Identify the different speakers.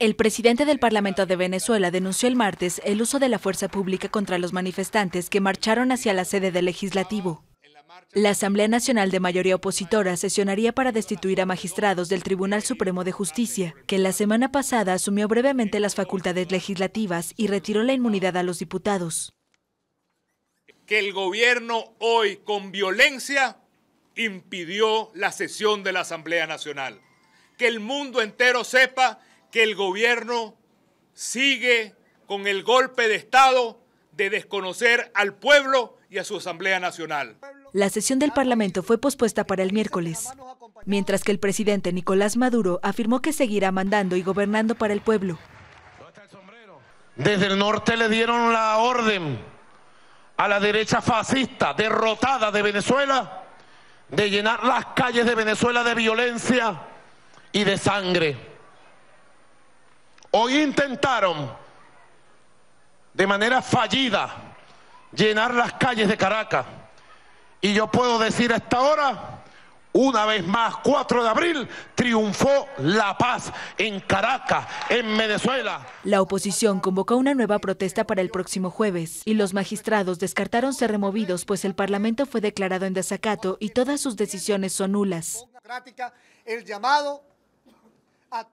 Speaker 1: El presidente del Parlamento de Venezuela denunció el martes el uso de la fuerza pública contra los manifestantes que marcharon hacia la sede del legislativo. La Asamblea Nacional de mayoría opositora sesionaría para destituir a magistrados del Tribunal Supremo de Justicia, que la semana pasada asumió brevemente las facultades legislativas y retiró la inmunidad a los diputados.
Speaker 2: Que el gobierno hoy con violencia impidió la sesión de la Asamblea Nacional. Que el mundo entero sepa que el gobierno sigue con el golpe de Estado de desconocer al pueblo y a su Asamblea
Speaker 1: Nacional. La sesión del Parlamento fue pospuesta para el miércoles, mientras que el presidente Nicolás Maduro afirmó que seguirá mandando y gobernando para el pueblo.
Speaker 3: Desde el norte le dieron la orden a la derecha fascista derrotada de Venezuela de llenar las calles de Venezuela de violencia y de sangre. Hoy intentaron de manera fallida llenar las calles de Caracas. Y yo puedo decir hasta ahora una vez más, 4 de abril, triunfó la paz en Caracas, en Venezuela.
Speaker 1: La oposición convocó una nueva protesta para el próximo jueves y los magistrados descartaron ser removidos, pues el Parlamento fue declarado en desacato y todas sus decisiones son nulas.
Speaker 2: El llamado a